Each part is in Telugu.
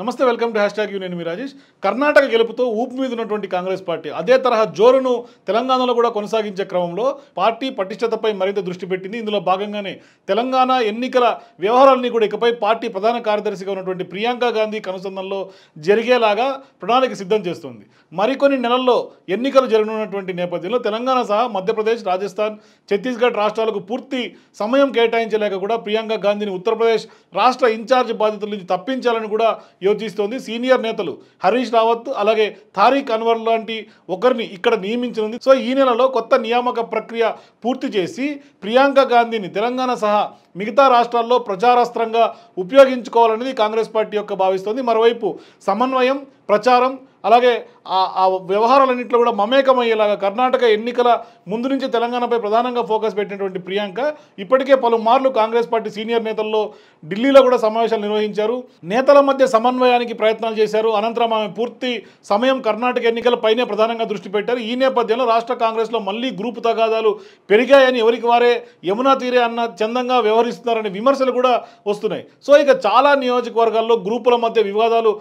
నమస్తే welcome to hashtag U నేను మీ రాజేష్ కర్ణాటక గెలుపుతో ఊపు మీద ఉన్నటువంటి కాంగ్రెస్ పార్టీ అదే తరహా జోరును తెలంగాణలో కూడా కొనసాగించే క్రమంలో పార్టీ పటిష్టతపై మరింత దృష్టి పెట్టింది ఇందులో భాగంగానే తెలంగాణ ఎన్నికల వ్యవహారాలన్నీ కూడా ఇకపై పార్టీ ప్రధాన కార్యదర్శిగా ఉన్నటువంటి ప్రియాంక గాంధీ కనుసంధంలో జరిగేలాగా ప్రణాళిక సిద్ధం చేస్తుంది మరికొన్ని నెలల్లో ఎన్నికలు జరగనున్నటువంటి నేపథ్యంలో తెలంగాణ సహా మధ్యప్రదేశ్ రాజస్థాన్ ఛత్తీస్గఢ్ రాష్ట్రాలకు పూర్తి సమయం కేటాయించలేక కూడా ప్రియాంక గాంధీని ఉత్తరప్రదేశ్ రాష్ట్ర ఇన్ఛార్జ్ బాధ్యతల నుంచి తప్పించాలని కూడా యోచిస్తోంది సీనియర్ నేతలు హరీష్ రావత్ అలాగే తారీఖ్ అన్వర్ లాంటి ఒకరిని ఇక్కడ నియమించనుంది సో ఈ నెలలో కొత్త నియామక ప్రక్రియ పూర్తి చేసి ప్రియాంక గాంధీని తెలంగాణ సహా మిగతా రాష్ట్రాల్లో ప్రచారాస్త్రంగా ఉపయోగించుకోవాలనేది కాంగ్రెస్ పార్టీ యొక్క భావిస్తోంది మరోవైపు సమన్వయం ప్రచారం అలాగే ఆ వ్యవహారాలన్నింటిలో కూడా మమేకమయ్యేలాగా కర్ణాటక ఎన్నికల ముందు నుంచి తెలంగాణపై ప్రధానంగా ఫోకస్ పెట్టినటువంటి ప్రియాంక ఇప్పటికే పలుమార్లు కాంగ్రెస్ పార్టీ సీనియర్ నేతల్లో ఢిల్లీలో కూడా సమావేశాలు నిర్వహించారు నేతల మధ్య సమన్వయానికి ప్రయత్నాలు చేశారు అనంతరం ఆమె పూర్తి సమయం కర్ణాటక ఎన్నికలపైనే ప్రధానంగా దృష్టి పెట్టారు ఈ నేపథ్యంలో రాష్ట్ర కాంగ్రెస్లో మళ్ళీ గ్రూపు తగాదాలు పెరిగాయని ఎవరికి వారే యమునా తీరే అన్న చందంగా వ్యవహరిస్తున్నారనే విమర్శలు కూడా వస్తున్నాయి సో ఇక చాలా నియోజకవర్గాల్లో గ్రూపుల మధ్య వివాదాలు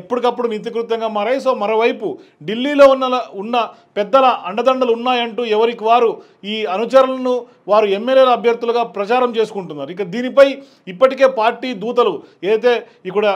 ఎప్పటికప్పుడు నితికృతంగా మారాయి సో కాంగ్రెస్లో మరోవైపు ఢిల్లీలో ఉన్న ఉన్న పెద్దల అండదండలు ఉన్నాయంటూ ఎవరికి వారు ఈ అనుచరులను వారు ఎమ్మెల్యేల అభ్యర్థులుగా ప్రచారం చేసుకుంటున్నారు ఇక దీనిపై ఇప్పటికే పార్టీ దూతలు ఏదైతే ఇక్కడ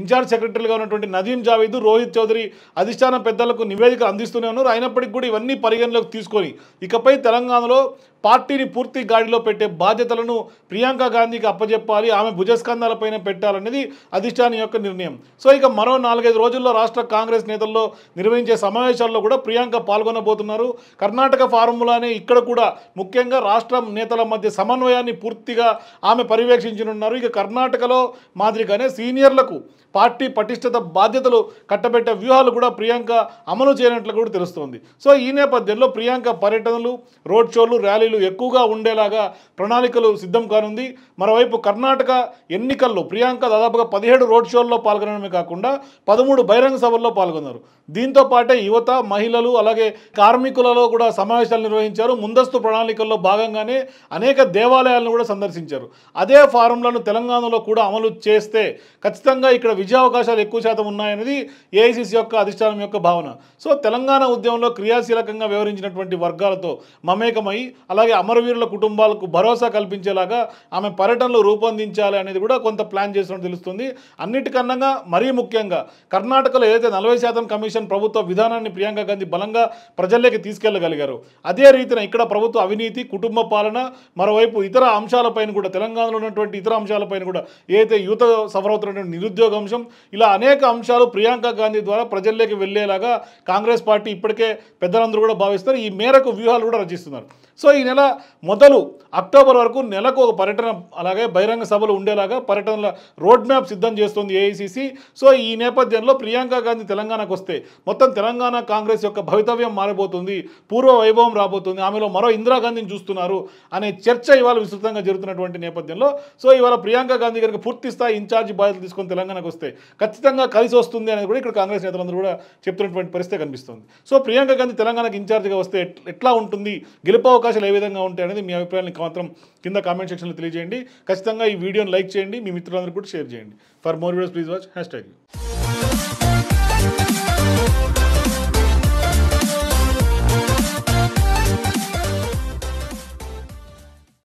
ఇన్ఛార్జ్ సెక్రటరీగా ఉన్నటువంటి నదీం జావేద్ రోహిత్ చౌదరి అధిష్టాన పెద్దలకు నివేదికలు అందిస్తూనే ఉన్నారు అయినప్పటికీ కూడా ఇవన్నీ పరిగణలోకి తీసుకొని ఇకపై తెలంగాణలో పార్టీని పూర్తి గాడిలో పెట్టే బాధ్యతలను ప్రియాంక గాంధీకి అప్పజెప్పాలి ఆమె భుజస్కంధాలపైన పెట్టాలనేది అధిష్టానం యొక్క నిర్ణయం సో ఇక మరో నాలుగైదు రోజుల్లో రాష్ట్ర కాంగ్రెస్ నేతల్లో నిర్వహించే సమావేశాల్లో కూడా ప్రియాంక పాల్గొనబోతున్నారు కర్ణాటక ఫార్ములానే ఇక్కడ కూడా ముఖ్యంగా రాష్ట్ర నేతల మధ్య సమన్వయాన్ని పూర్తిగా ఆమె పర్యవేక్షించనున్నారు ఇక కర్ణాటకలో మాదిరిగానే సీనియర్లకు పార్టీ పటిష్టత బాధ్యతలు కట్టబెట్టే వ్యూహాలు కూడా ప్రియాంక అమలు చేయనట్లు కూడా తెలుస్తోంది సో ఈ నేపథ్యంలో ప్రియాంక పర్యటనలు రోడ్ షోలు ర్యాలీలు ఎమ్మెల్యేలు ఎక్కువగా ఉండేలాగా ప్రణాళికలు సిద్ధం కానుంది మరోవైపు కర్ణాటక ఎన్నికల్లో ప్రియాంక దాదాపుగా పదిహేడు రోడ్ షోల్లో పాల్గొనడమే కాకుండా పదమూడు బహిరంగ సభల్లో పాల్గొన్నారు దీంతో పాటే యువత మహిళలు అలాగే కార్మికులలో కూడా సమావేశాలు నిర్వహించారు ముందస్తు ప్రణాళికల్లో భాగంగానే అనేక దేవాలయాలను కూడా సందర్శించారు అదే ఫారంలను తెలంగాణలో కూడా అమలు చేస్తే ఖచ్చితంగా ఇక్కడ విజయావకాశాలు ఎక్కువ శాతం ఉన్నాయనేది ఏఐసిసి యొక్క అధిష్టానం యొక్క భావన సో తెలంగాణ ఉద్యమంలో క్రియాశీలకంగా వ్యవహరించినటువంటి వర్గాలతో మమేకమై అలా అలాగే అమరవీరుల కుటుంబాలకు భరోసా కల్పించేలాగా ఆమె పర్యటనలు రూపొందించాలి అనేది కూడా కొంత ప్లాన్ చేసినట్టు తెలుస్తుంది అన్నిటికన్నా మరీ ముఖ్యంగా కర్ణాటకలో ఏదైతే నలభై శాతం కమిషన్ ప్రభుత్వ విధానాన్ని ప్రియాంక గాంధీ బలంగా ప్రజల్లోకి తీసుకెళ్లగలిగారు అదే రీతిన ఇక్కడ ప్రభుత్వ అవినీతి కుటుంబ పాలన మరోవైపు ఇతర అంశాలపైన కూడా తెలంగాణలో ఉన్నటువంటి ఇతర అంశాలపైన కూడా ఏదైతే యువత సఫరవుతున్నటువంటి నిరుద్యోగ అంశం ఇలా అనేక అంశాలు ప్రియాంక గాంధీ ద్వారా ప్రజల్లోకి వెళ్లేలాగా కాంగ్రెస్ పార్టీ ఇప్పటికే పెద్దలందరూ కూడా భావిస్తారు ఈ మేరకు వ్యూహాలు కూడా రచిస్తున్నారు సో ఈ నెల మొదలు అక్టోబర్ వరకు నెలకు ఒక పర్యటన అలాగే బహిరంగ సభలు ఉండేలాగా పర్యటనల రోడ్ మ్యాప్ సిద్ధం చేస్తుంది ఏఐసిసి సో ఈ నేపథ్యంలో ప్రియాంక గాంధీ తెలంగాణకు వస్తే మొత్తం తెలంగాణ కాంగ్రెస్ యొక్క భవితవ్యం మారిపోతుంది పూర్వ వైభవం రాబోతుంది ఆమెలో మరో ఇందిరాగాంధీని చూస్తున్నారు అనే చర్చ ఇవాళ విస్తృతంగా జరుగుతున్నటువంటి నేపథ్యంలో సో ఇవాళ ప్రియాంక గాంధీ గారికి పూర్తి స్థాయి ఇన్ఛార్జి బాధ్యతలు తీసుకొని తెలంగాణకు వస్తే ఖచ్చితంగా కలిసి వస్తుంది అనేది కూడా ఇక్కడ కాంగ్రెస్ నేతలందరూ కూడా చెప్తున్నటువంటి పరిస్థితి కనిపిస్తుంది సో ప్రియాంక గాంధీ తెలంగాణకు ఇన్ఛార్జిగా వస్తే ఎట్లా ఉంటుంది గెలుపు అవకాశం అవకాశాలు ఏ విధంగా ఉంటాయి అనేది మీ అభిప్రాయాన్ని మాత్రం కింద కామెంట్ సెక్షన్లో తెలియజేయండి ఖచ్చితంగా ఈ వీడియోని లైక్ చేయండి మీ మిత్రులందరూ కూడా షేర్ చేయండి for more videos please watch hash tag